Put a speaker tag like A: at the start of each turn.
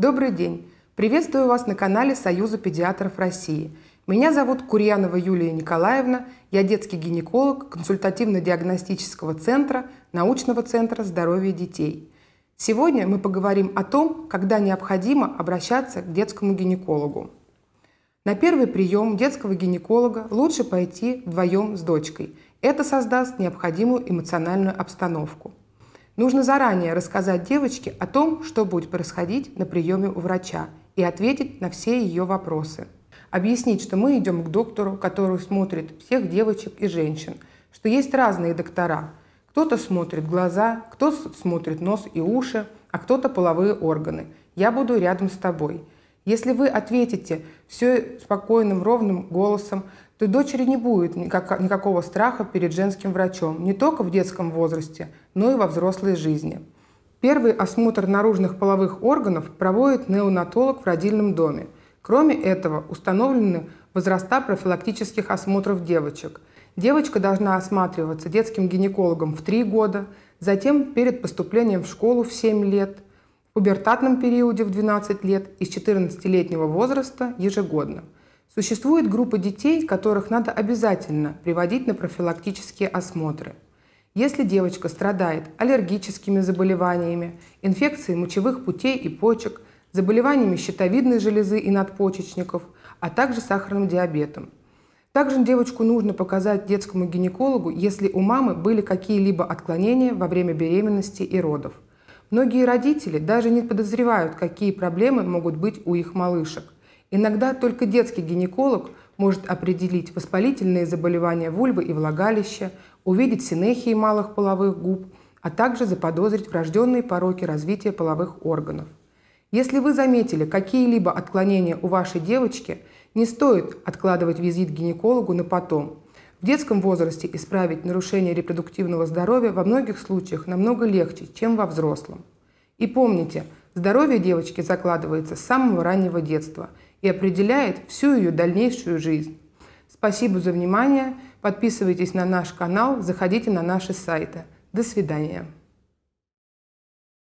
A: Добрый день! Приветствую вас на канале Союза педиатров России. Меня зовут Курьянова Юлия Николаевна, я детский гинеколог консультативно-диагностического центра научного центра здоровья детей. Сегодня мы поговорим о том, когда необходимо обращаться к детскому гинекологу. На первый прием детского гинеколога лучше пойти вдвоем с дочкой. Это создаст необходимую эмоциональную обстановку. Нужно заранее рассказать девочке о том, что будет происходить на приеме у врача, и ответить на все ее вопросы. Объяснить, что мы идем к доктору, который смотрит всех девочек и женщин, что есть разные доктора. Кто-то смотрит глаза, кто-то смотрит нос и уши, а кто-то половые органы. Я буду рядом с тобой. Если вы ответите все спокойным, ровным голосом, то дочери не будет никак, никакого страха перед женским врачом не только в детском возрасте, но и во взрослой жизни. Первый осмотр наружных половых органов проводит неонатолог в родильном доме. Кроме этого, установлены возраста профилактических осмотров девочек. Девочка должна осматриваться детским гинекологом в 3 года, затем перед поступлением в школу в 7 лет, в пубертатном периоде в 12 лет и с 14-летнего возраста ежегодно – Существует группа детей, которых надо обязательно приводить на профилактические осмотры. Если девочка страдает аллергическими заболеваниями, инфекцией мочевых путей и почек, заболеваниями щитовидной железы и надпочечников, а также сахарным диабетом. Также девочку нужно показать детскому гинекологу, если у мамы были какие-либо отклонения во время беременности и родов. Многие родители даже не подозревают, какие проблемы могут быть у их малышек – Иногда только детский гинеколог может определить воспалительные заболевания вульвы и влагалища, увидеть синехии малых половых губ, а также заподозрить врожденные пороки развития половых органов. Если вы заметили какие-либо отклонения у вашей девочки, не стоит откладывать визит к гинекологу на потом. В детском возрасте исправить нарушение репродуктивного здоровья во многих случаях намного легче, чем во взрослом. И помните, здоровье девочки закладывается с самого раннего детства – и определяет всю ее дальнейшую жизнь. Спасибо за внимание. Подписывайтесь на наш канал, заходите на наши сайты. До свидания.